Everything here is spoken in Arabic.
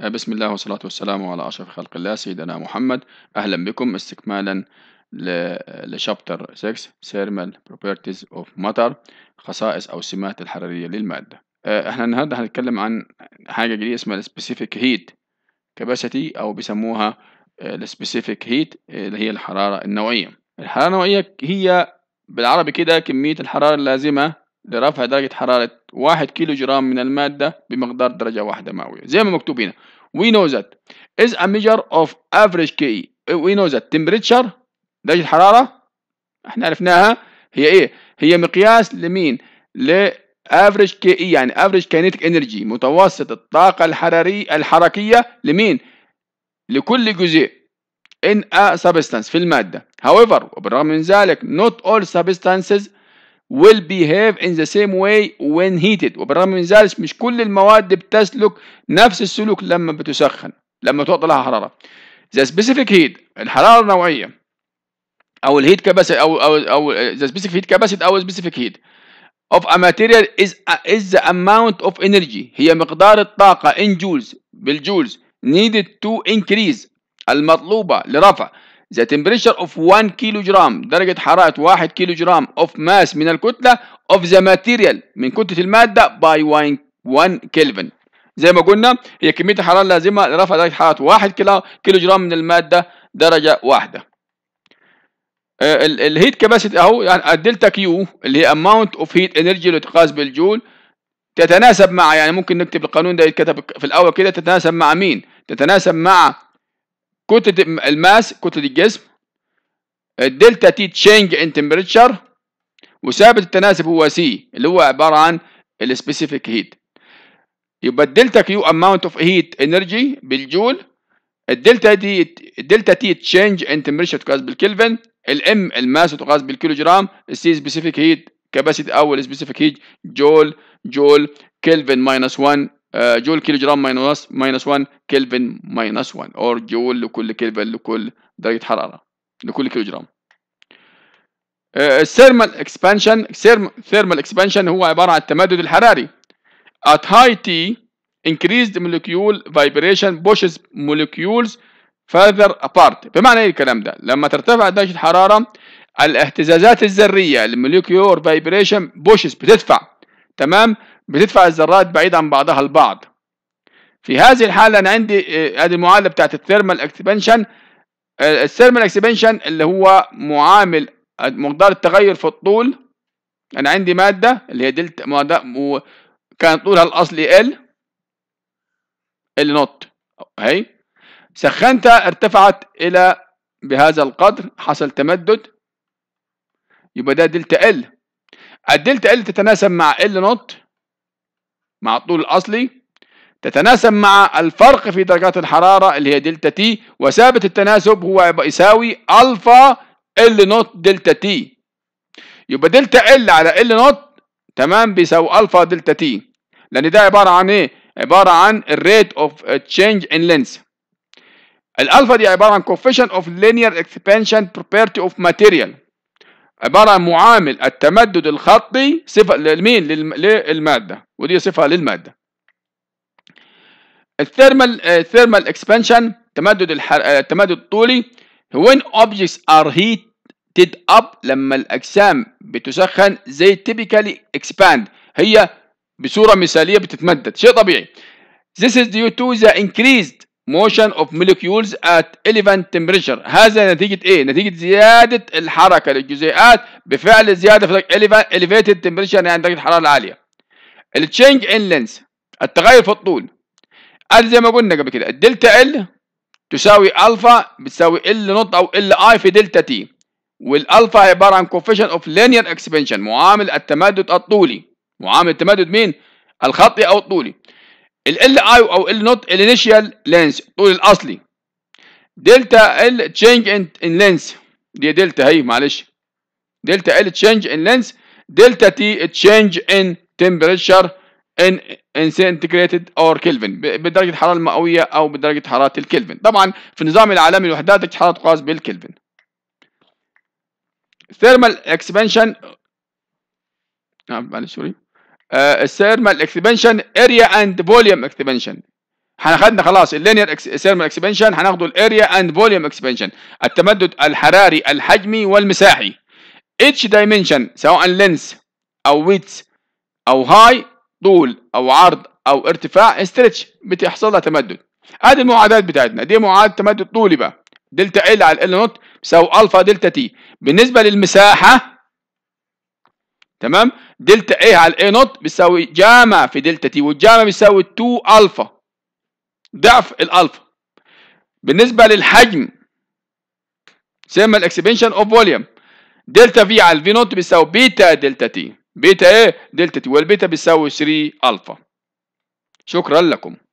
بسم الله والصلاة والسلام على أشرف خلق الله سيدنا محمد أهلا بكم استكمالا لشابتر 6 Thermal Properties of Matter خصائص أو سمات الحرارية للمادة آه، احنا النهاردة هنتكلم عن حاجة جديدة اسمها Specific Heat Capacity أو بيسموها آه، Specific Heat اللي هي الحرارة النوعية الحرارة النوعية هي بالعربي كده كمية الحرارة اللازمة لرفع درجة حرارة 1 كيلو جرام من المادة بمقدار درجة واحدة مئوية زي ما مكتوب هنا we know that is a measure of average KE we know that temperature درجة الحرارة احنا عرفناها هي ايه هي مقياس لمين ل average KE يعني average kinetic energy متوسط الطاقة الحرارية الحركية لمين لكل جزيء in a substance في المادة however وبالرغم من ذلك not all substances will behave in the same way when heated وبالرغم من ذلك مش كل المواد بتسلك نفس السلوك لما بتسخن لما تعطى لها حرارة the specific heat الحرارة النوعية أو الهيت كاباسيتي أو أو أو the specific heat capacity أو specific heat of a material is is the amount of energy هي مقدار الطاقة in joules بالجولز needed to increase المطلوبة لرفع the temperature of 1 كيلو جرام درجة حرارة 1 كيلو جرام of mass من الكتلة of the material من كتلة المادة by 1 1 زي ما قلنا هي كمية الحرارة اللازمة لرفع درجة حرارة 1 كيلو جرام من المادة درجة واحدة آه، الهيت كاباسيتي اهو يعني الدلتا آه، كيو اللي هي amount اوف هيت انرجي اللي تقاس بالجول تتناسب مع يعني ممكن نكتب القانون ده يتكتب في الاول كده تتناسب مع مين؟ تتناسب مع كتلة الماس كتلة الجسم الدلتا آه، تي تشينج ان تمبريتشر وثابت التناسب هو سي اللي هو عبارة عن السبيسيفيك هيت يبقى الدلتا كيو اماونت اوف هيت انرجي بالجول الدلتا دي الدلتا تي تشينج ان تمبريتشر تقاس بالكلفن الام الماس تقاس بالكيلو جرام السي سبيسيفيك هيت كباسيتي او السبيسيفيك هيت جول جول كلفن ماينس 1 آه، جول كيلو جرام ماينس ماينس 1 كلفن ماينس 1 أو جول لكل كلفن لكل درجة حرارة لكل كيلو جرام آه، الثيرمال اكسبانشن ثيرمال اكسبانشن هو عبارة عن التمدد الحراري at high T increased molecule vibration pushes molecules further apart بمعنى ايه الكلام ده لما ترتفع درجة الحرارة الاهتزازات الذرية الموليكيور فايبريشن بوشز بتدفع تمام بتدفع الذرات بعيد عن بعضها البعض في هذه الحاله انا عندي آه، هذه المعادله بتاعت الثيرمال اكسبانشن آه، الثيرمال اكسبانشن اللي هو معامل مقدار التغير في الطول انا عندي ماده اللي هي دلتا كان طولها الاصلي ال ال نوت اهي سخنتها ارتفعت الى بهذا القدر حصل تمدد يبقى ده دلتا ال الدلتا ال تتناسب مع ال نوت مع الطول الأصلي تتناسب مع الفرق في درجات الحرارة اللي هي دلتا تي وثابت التناسب هو يساوي ألفا ال نوت دلتا تي يبقى دلتا ال على ال نوت تمام بيساوي ألفا دلتا تي لأن ده عبارة عن إيه؟ عبارة عن الريت أوف تشينج إن لينس الألفا دي عبارة عن coefficient of linear expansion property of material عبارة عن معامل التمدد الخطي صفة لمين للمادة ودي صفة للمادة الثيرمال الثيرمال اكسبانشن تمدد آه، التمدد الطولي when objects are heated up لما الأجسام بتسخن زي typically expand هي بصورة مثالية بتتمدد شيء طبيعي This is due to the increased motion of molecules at 11 temperature هذا نتيجة ايه؟ نتيجة زيادة الحركة للجزيئات بفعل زيادة في elevated temperature يعني درجة الحرارة العالية. التشينج ان length التغير في الطول. قال زي ما قلنا قبل كده الدلتا ال تساوي الفا بتساوي ال نوت او ال اي في دلتا تي. والالفا عبارة عن coefficient of linear expansion معامل التمدد الطولي. معامل التمدد مين؟ الخطي او الطولي. ال ال اي او ال نوت الانيشال لينث طول الاصلي دلتا ال تشينج ان لينث دي دلتا هي معلش دلتا ال تشينج ان لينث دلتا تي تشينج ان تمبريتشر ان ان سنتيجريتد اور كلفن بدرجه الحراره المئويه او بدرجه حراره الكلفن طبعا في النظام العالمي الوحدات درجه الحراره تقاس بالكلفن thermal expansion نعم معلش سوري السيرمال اكسبنشن اريا اند فوليوم اكسبنشن احنا خدنا خلاص اللينير سيرمال اكسبنشن هناخده الاريا اند فوليوم اكسبنشن التمدد الحراري الحجمي والمساحي اتش دايمنشن سواء لينس او ويتس او هاي طول او عرض او ارتفاع استرتش بتحصل لها تمدد ادي المعادلات بتاعتنا دي معادله تمدد طولي بقى دلتا ال على ال نوت بيساوي الفا دلتا تي بالنسبه للمساحه تمام دلتا ايه على الاي نوت بيساوي جاما في دلتا تي والجاما بيساوي 2 الفا ضعف الالفا بالنسبه للحجم سيما الاكسبنشن اوف فوليوم دلتا في على الفي نوت بيساوي بيتا دلتا تي بيتا ايه دلتا تي والبيتا بيساوي 3 الفا شكرا لكم